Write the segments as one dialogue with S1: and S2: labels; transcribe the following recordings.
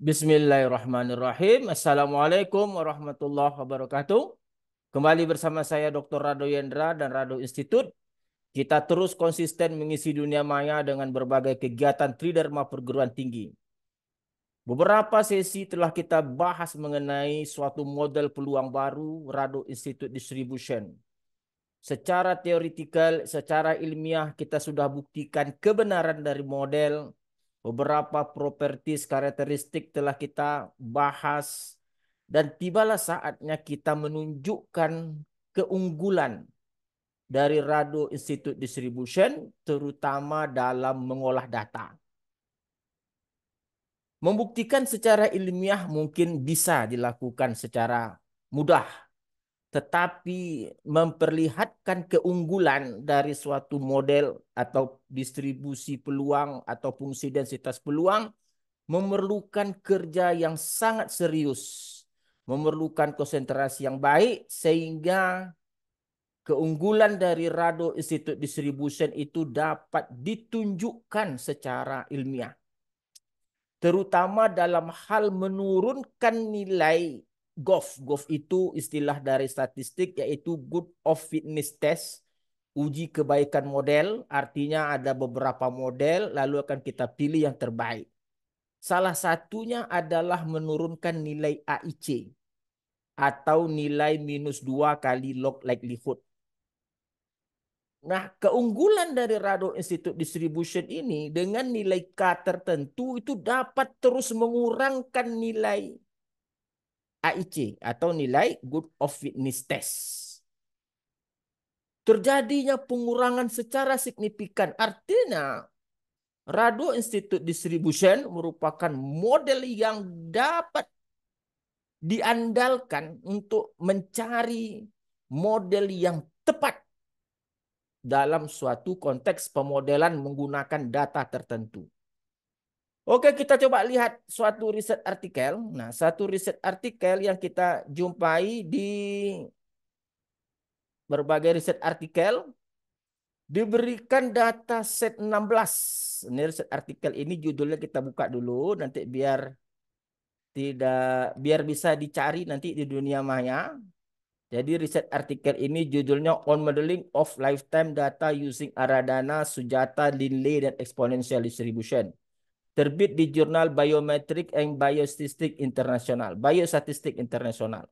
S1: Bismillahirrahmanirrahim. Assalamualaikum warahmatullahi wabarakatuh. Kembali bersama saya Dr. Rado Yendra dan Rado Institute. Kita terus konsisten mengisi dunia maya dengan berbagai kegiatan tridharma perguruan tinggi. Beberapa sesi telah kita bahas mengenai suatu model peluang baru Rado Institute Distribution. Secara teoritikal, secara ilmiah kita sudah buktikan kebenaran dari model Beberapa properti, karakteristik telah kita bahas dan tibalah saatnya kita menunjukkan keunggulan dari Rado Institute Distribution terutama dalam mengolah data. Membuktikan secara ilmiah mungkin bisa dilakukan secara mudah tetapi memperlihatkan keunggulan dari suatu model atau distribusi peluang atau fungsi densitas peluang memerlukan kerja yang sangat serius, memerlukan konsentrasi yang baik sehingga keunggulan dari Rado Institute Distribution itu dapat ditunjukkan secara ilmiah. Terutama dalam hal menurunkan nilai GOF. GOF itu istilah dari statistik yaitu Good of Fitness Test. Uji kebaikan model, artinya ada beberapa model lalu akan kita pilih yang terbaik. Salah satunya adalah menurunkan nilai AIC atau nilai minus 2 kali log likelihood. Nah, keunggulan dari Rado Institute Distribution ini dengan nilai K tertentu itu dapat terus mengurangkan nilai AIC atau nilai Good of Fitness Test. Terjadinya pengurangan secara signifikan artinya Radu Institute Distribution merupakan model yang dapat diandalkan untuk mencari model yang tepat dalam suatu konteks pemodelan menggunakan data tertentu. Oke, kita coba lihat suatu riset artikel. Nah, satu riset artikel yang kita jumpai di berbagai riset artikel diberikan data set 16. Ini riset artikel ini judulnya kita buka dulu nanti biar tidak biar bisa dicari nanti di dunia maya. Jadi riset artikel ini judulnya On Modeling of Lifetime Data Using Aradana, Sujata, Lindley, dan Exponential Distribution terbit di jurnal Biometric and Biostatistics International, Biostatistik Internasional.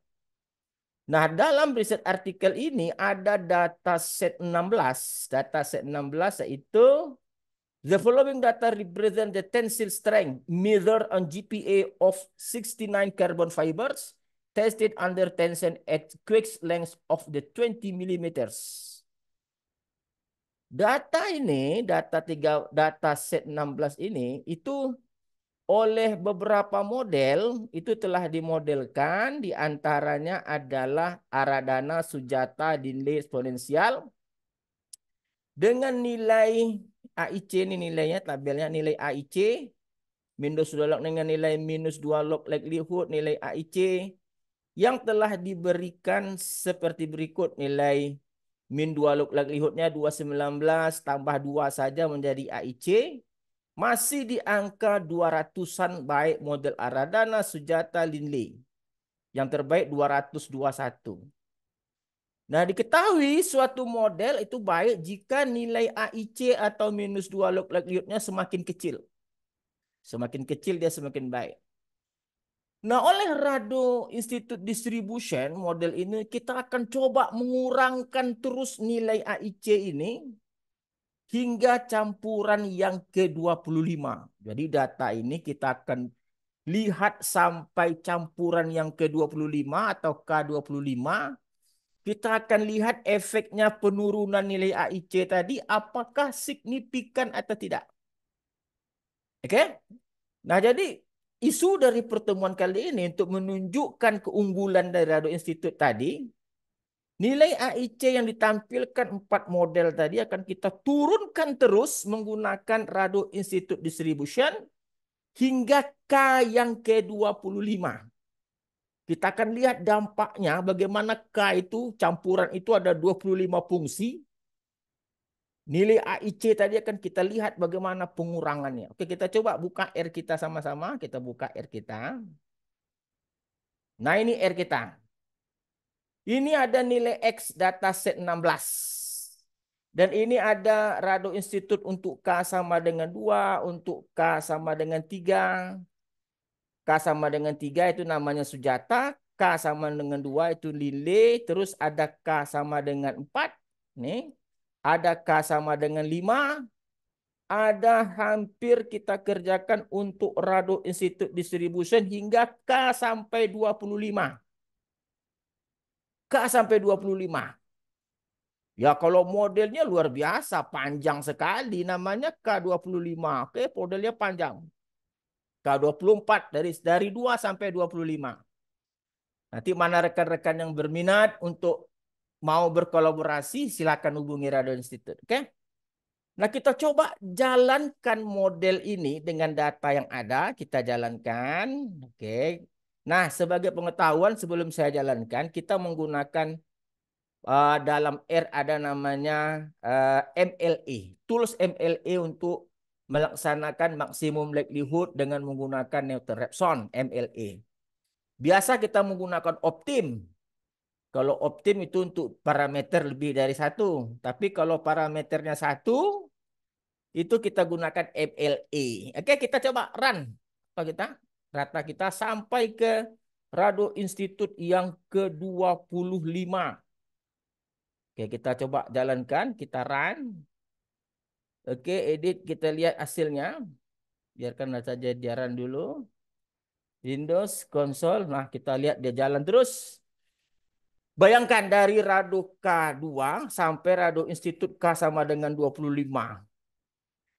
S1: Nah, dalam riset artikel ini ada data set 16, data set 16 yaitu the following data represent the tensile strength measured on GPA of 69 carbon fibers tested under tension at quick length of the 20 millimeters. Data ini, data tiga data set 16 ini itu oleh beberapa model itu telah dimodelkan diantaranya adalah Aradana Sujata dinilai eksponensial dengan nilai AIC ini nilainya tabelnya nilai AIC minus dua log dengan nilai minus dua log likelihood nilai AIC yang telah diberikan seperti berikut nilai Min 2 likelihoodnya 219 tambah 2 saja menjadi AIC. Masih di angka 200-an baik model Aradana, Sujata, Linley. Yang terbaik 221. Nah diketahui suatu model itu baik jika nilai AIC atau minus 2 log likelihoodnya semakin kecil. Semakin kecil dia semakin baik. Nah, oleh Rado Institute Distribution model ini kita akan coba mengurangkan terus nilai AIC ini hingga campuran yang ke-25. Jadi data ini kita akan lihat sampai campuran yang ke-25 atau K25. Kita akan lihat efeknya penurunan nilai AIC tadi apakah signifikan atau tidak. Oke? Okay? Nah, jadi isu dari pertemuan kali ini untuk menunjukkan keunggulan dari Rado Institute tadi, nilai AIC yang ditampilkan empat model tadi akan kita turunkan terus menggunakan Rado Institute Distribution hingga K yang ke-25. Kita akan lihat dampaknya bagaimana K itu campuran itu ada 25 fungsi Nilai AIC tadi akan kita lihat bagaimana pengurangannya. Oke, kita coba buka R kita sama-sama. Kita buka R kita. Nah, ini R kita. Ini ada nilai X data set 16. Dan ini ada Rado Institute untuk K sama dengan 2, untuk K sama dengan 3. K sama dengan 3 itu namanya sujata. K sama dengan 2 itu lile. Terus ada K sama dengan 4. Nih, Adakah sama dengan 5. Ada hampir kita kerjakan untuk Rado Institute Distribution hingga K sampai 25. K sampai 25. Ya kalau modelnya luar biasa, panjang sekali. Namanya K25. Oke, modelnya panjang. K24 dari dari 2 sampai 25. Nanti mana rekan-rekan yang berminat untuk mau berkolaborasi silakan hubungi Radio Institute. Oke? Okay? Nah kita coba jalankan model ini dengan data yang ada kita jalankan. Oke. Okay. Nah sebagai pengetahuan sebelum saya jalankan kita menggunakan uh, dalam R ada namanya uh, eh, MLE. Tools MLE untuk melaksanakan maksimum likelihood dengan menggunakan Newton Raphson MLE. Biasa kita menggunakan optim kalau optim itu untuk parameter lebih dari satu. Tapi kalau parameternya satu, itu kita gunakan MLA. Oke, kita coba run. Apa kita? Rata kita sampai ke Rado Institute yang ke-25. Oke, kita coba jalankan. Kita run. Oke, edit. Kita lihat hasilnya. Biarkan saja diaran dulu. Windows, console. Nah, kita lihat dia jalan terus. Bayangkan dari Rado K2 sampai Rado institut K sama dengan 25.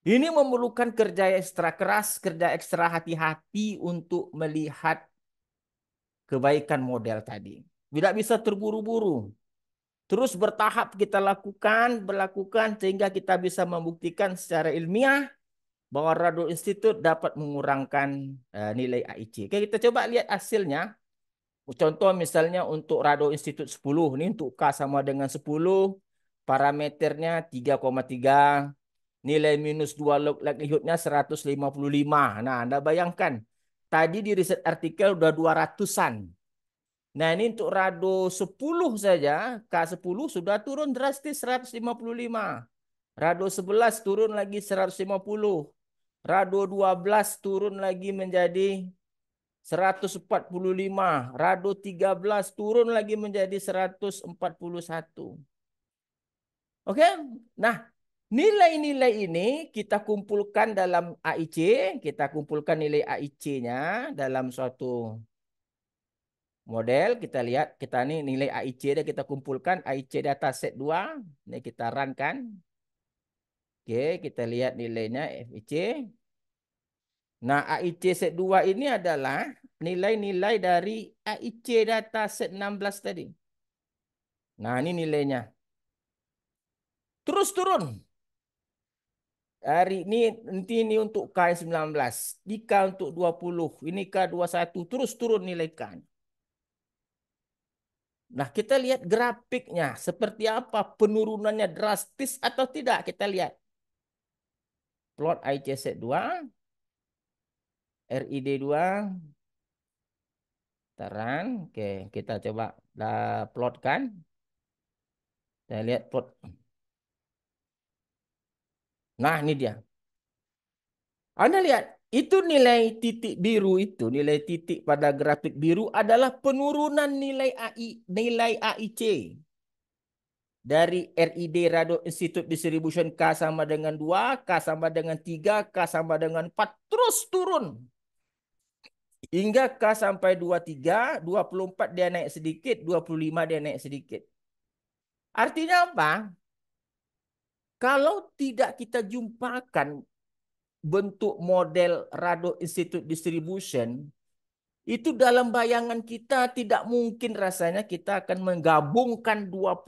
S1: Ini memerlukan kerja ekstra keras, kerja ekstra hati-hati untuk melihat kebaikan model tadi. Tidak bisa terburu-buru. Terus bertahap kita lakukan, berlakukan sehingga kita bisa membuktikan secara ilmiah bahwa Rado Institute dapat mengurangkan eh, nilai AIC. Oke, kita coba lihat hasilnya. Contoh misalnya untuk Rado Institute 10, ini untuk K sama dengan 10, parameternya 3,3, nilai minus 2 log likelihoodnya 155. Nah, Anda bayangkan, tadi di riset artikel udah 200-an. Nah, ini untuk Rado 10 saja, K10 sudah turun drastis 155. Rado 11 turun lagi 150. Rado 12 turun lagi menjadi 145, Rado 13 turun lagi menjadi 141. Oke? Nah, nilai-nilai ini kita kumpulkan dalam AIC, kita kumpulkan nilai AIC-nya dalam suatu model, kita lihat kita ini nilai AIC dah kita kumpulkan AIC data set 2, ini kita run kan. Oke, kita lihat nilainya FIC. Nah, AIC set 2 ini adalah nilai-nilai dari AIC data set 16 tadi. Nah, ini nilainya. Terus turun. Hari ini nanti ini untuk K 19, jika untuk 20, ini K 21 terus turun nilai K. Nah, kita lihat grafiknya seperti apa penurunannya drastis atau tidak kita lihat. Plot IC set 2 RID 2 Terang. Oke, kita coba eh, plotkan. Kita lihat plot. Nah, ini dia. Anda lihat, itu nilai titik biru itu, nilai titik pada grafik biru adalah penurunan nilai AI, nilai AIC dari RID Rado Institute Distribution K sama dengan 2, K sama dengan 3, K sama dengan 4 terus turun. Hingga K sampai 23, 24 dia naik sedikit, 25 dia naik sedikit. Artinya apa? Kalau tidak kita jumpakan bentuk model Rado Institute Distribution, itu dalam bayangan kita tidak mungkin rasanya kita akan menggabungkan 25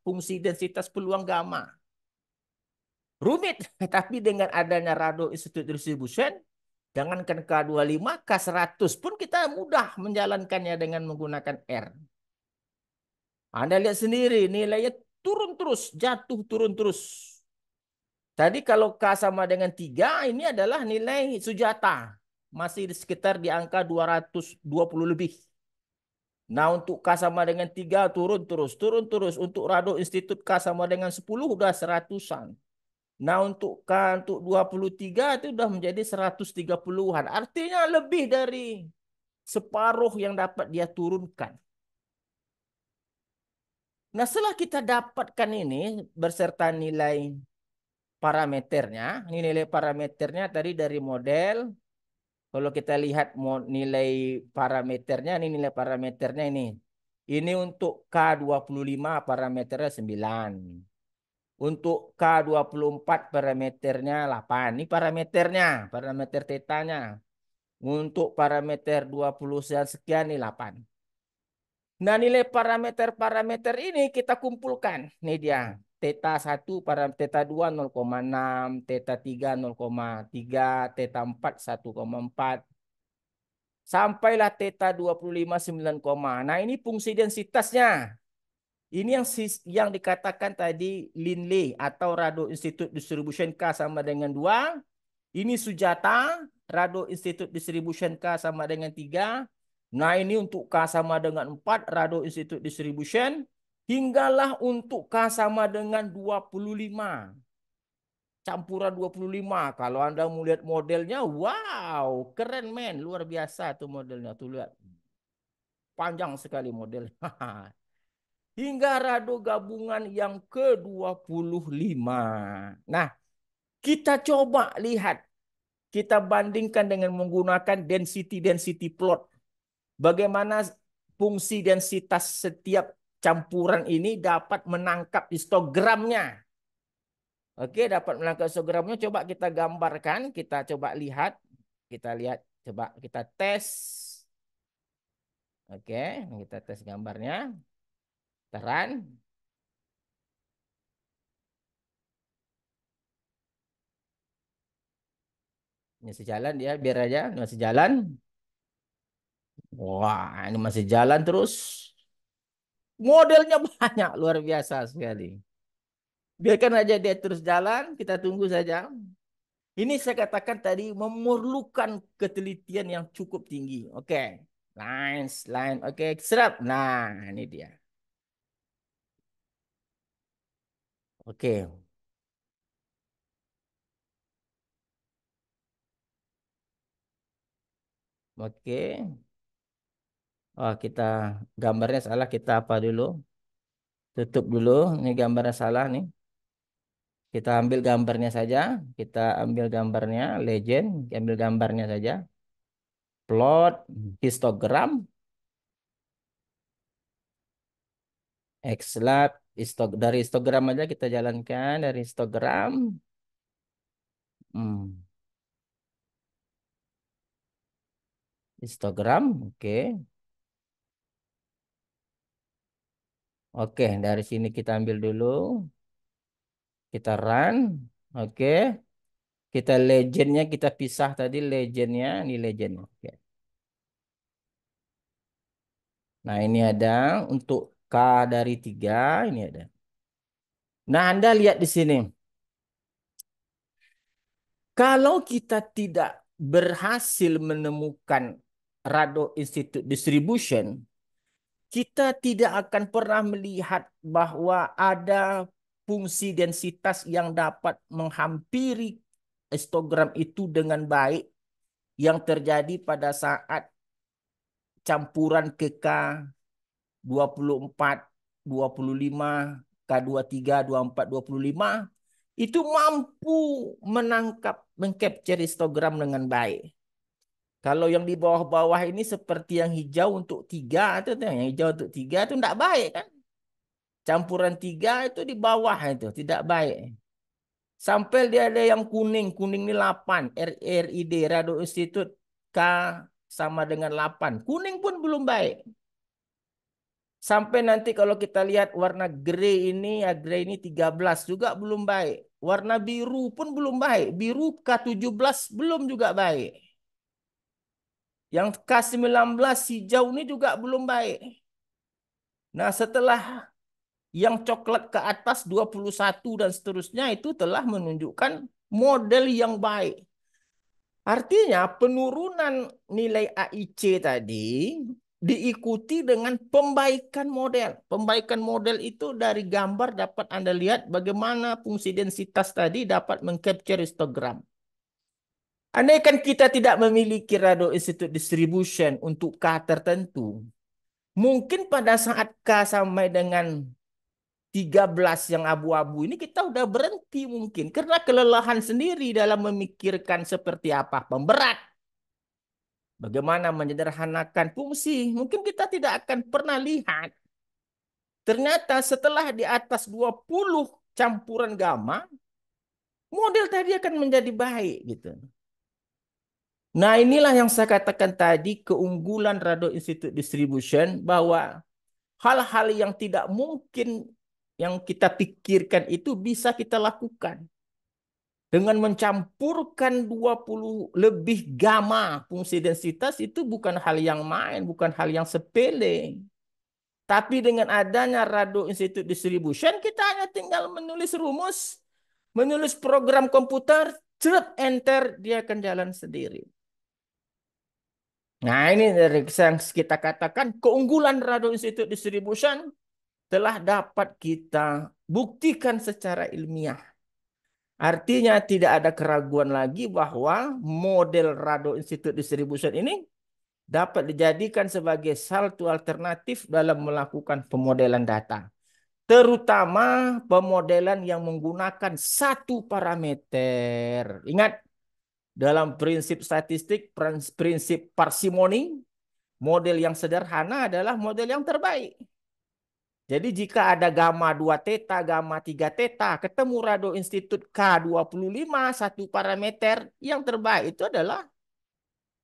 S1: fungsi densitas peluang gamma. Rumit, tapi dengan adanya Rado Institute Distribution, Jangankan K25, K100 pun kita mudah menjalankannya dengan menggunakan R. Anda lihat sendiri nilainya turun terus, jatuh turun terus. Tadi kalau K sama dengan 3, ini adalah nilai sujata. Masih di sekitar di angka 220 lebih. Nah untuk K sama dengan 3 turun terus, turun terus. Untuk Rado Institut K sama dengan 10 udah seratusan. Nah untuk K untuk 23 itu sudah menjadi 130-an. Artinya lebih dari separuh yang dapat dia turunkan. Nah setelah kita dapatkan ini berserta nilai parameternya. Ini nilai parameternya tadi dari model. Kalau kita lihat nilai parameternya, ini nilai parameternya ini. Ini untuk K25 parameternya 9. Untuk K24 parameternya 8. Ini parameternya, parameter tetanya. Untuk parameter 20 sekian ini 8. Nah nilai parameter-parameter ini kita kumpulkan. Ini dia. Teta 1, teta 2 0,6, teta 3 0,3, teta 4 1,4. Sampailah teta 25 9, nah ini fungsi densitasnya. Ini yang yang dikatakan tadi Linley atau Rado Institute Distribution K sama dengan dua. Ini Sujata, Rado Institute Distribution K sama dengan tiga. Nah ini untuk K sama dengan empat, Rado Institute Distribution. Hinggalah untuk K sama dengan 25. Campuran 25. Kalau Anda mau lihat modelnya, wow, keren men. Luar biasa tuh modelnya. Tuh lihat. Panjang sekali model. hingga radu gabungan yang ke-25. Nah, kita coba lihat. Kita bandingkan dengan menggunakan density-density plot. Bagaimana fungsi densitas setiap campuran ini dapat menangkap histogramnya. Oke, dapat menangkap histogramnya. Coba kita gambarkan, kita coba lihat. Kita lihat, coba kita tes. Oke, kita tes gambarnya. Taran. Ini sejalan dia, biar aja masih jalan. Wah, ini masih jalan terus. Modelnya banyak, luar biasa sekali. Biarkan aja dia terus jalan, kita tunggu saja. Ini saya katakan tadi memerlukan ketelitian yang cukup tinggi. Oke, okay. lines, line, oke, okay. serap. Nah, ini dia. Oke. Oke. Oh, kita gambarnya salah, kita apa dulu? Tutup dulu, ini gambarnya salah nih. Kita ambil gambarnya saja, kita ambil gambarnya legend, ambil gambarnya saja. Plot histogram X dari Instagram aja kita jalankan dari Instagram, Hmm. Instagram, oke. Okay. Oke, okay, dari sini kita ambil dulu. Kita run, oke. Okay. Kita legendnya kita pisah tadi legendnya, ini legendnya. Okay. Nah, ini ada untuk K dari 3 ini ada. Nah, Anda lihat di sini. Kalau kita tidak berhasil menemukan Rado Institute Distribution, kita tidak akan pernah melihat bahwa ada fungsi densitas yang dapat menghampiri histogram itu dengan baik yang terjadi pada saat campuran ke K 24, 25, K23, 24, 25 itu mampu menangkap, mengcapture histogram dengan baik. Kalau yang di bawah-bawah ini seperti yang hijau untuk tiga itu, yang hijau untuk tiga itu tidak baik kan? Campuran tiga itu di bawah itu tidak baik. Sampai dia ada yang kuning, kuning ini 8, RRID, Radio Institute K sama dengan delapan Kuning pun belum baik. Sampai nanti kalau kita lihat warna grey ini, ya grey ini 13 juga belum baik. Warna biru pun belum baik. Biru K17 belum juga baik. Yang K19 hijau ini juga belum baik. Nah setelah yang coklat ke atas 21 dan seterusnya itu telah menunjukkan model yang baik. Artinya penurunan nilai AIC tadi diikuti dengan pembaikan model. Pembaikan model itu dari gambar dapat Anda lihat bagaimana fungsi densitas tadi dapat mengcapture histogram. Andaikan kita tidak memiliki radio institute distribution untuk K tertentu, mungkin pada saat K sampai dengan 13 yang abu-abu ini kita udah berhenti mungkin karena kelelahan sendiri dalam memikirkan seperti apa pemberat bagaimana menyederhanakan fungsi, mungkin kita tidak akan pernah lihat. Ternyata setelah di atas 20 campuran gamma, model tadi akan menjadi baik gitu. Nah inilah yang saya katakan tadi keunggulan Rado Institute Distribution bahwa hal-hal yang tidak mungkin yang kita pikirkan itu bisa kita lakukan dengan mencampurkan 20 lebih gamma fungsi densitas itu bukan hal yang main, bukan hal yang sepele. Tapi dengan adanya Rado Institute Distribution, kita hanya tinggal menulis rumus, menulis program komputer, cerut enter, dia akan jalan sendiri. Nah ini dari yang kita katakan, keunggulan Rado Institute Distribution telah dapat kita buktikan secara ilmiah Artinya tidak ada keraguan lagi bahwa model Rado Institute Distribution ini dapat dijadikan sebagai satu alternatif dalam melakukan pemodelan data. Terutama pemodelan yang menggunakan satu parameter. Ingat, dalam prinsip statistik, prinsip parsimoni, model yang sederhana adalah model yang terbaik. Jadi jika ada gamma 2 teta, gamma 3 teta, ketemu radio institut K25, satu parameter yang terbaik itu adalah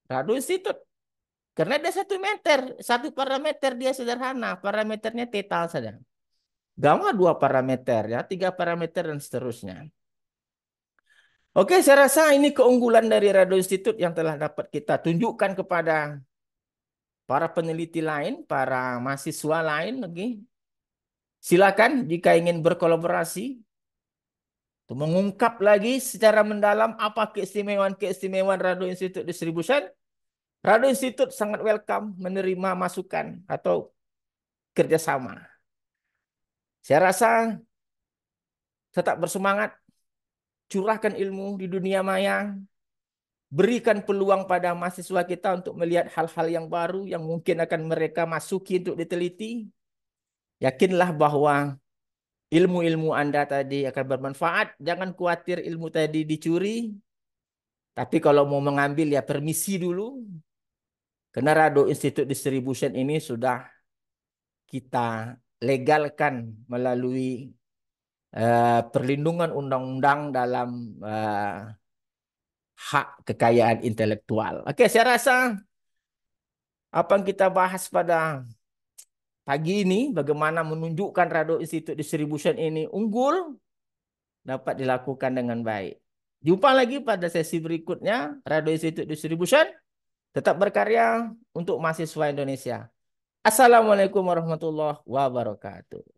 S1: radio institut. Karena ada satu meter, satu parameter dia sederhana, parameternya teta saja. Gamma dua parameter ya, tiga parameter dan seterusnya. Oke, saya rasa ini keunggulan dari Radio Institute yang telah dapat kita tunjukkan kepada para peneliti lain, para mahasiswa lain lagi Silakan jika ingin berkolaborasi untuk mengungkap lagi secara mendalam apa keistimewaan-keistimewaan Radio Institute Distribution. Radio Institute sangat welcome menerima masukan atau kerjasama. Saya rasa tetap bersemangat, curahkan ilmu di dunia maya, berikan peluang pada mahasiswa kita untuk melihat hal-hal yang baru yang mungkin akan mereka masuki untuk diteliti. Yakinlah bahwa ilmu-ilmu Anda tadi akan bermanfaat. Jangan khawatir ilmu tadi dicuri. Tapi kalau mau mengambil ya permisi dulu. Karena Rado Institute Distribution ini sudah kita legalkan melalui uh, perlindungan undang-undang dalam uh, hak kekayaan intelektual. Oke, saya rasa apa yang kita bahas pada pagi ini bagaimana menunjukkan Radio Institute Distribution ini unggul dapat dilakukan dengan baik. Jumpa lagi pada sesi berikutnya Radio Institute Distribution tetap berkarya untuk mahasiswa Indonesia. Assalamualaikum warahmatullahi wabarakatuh.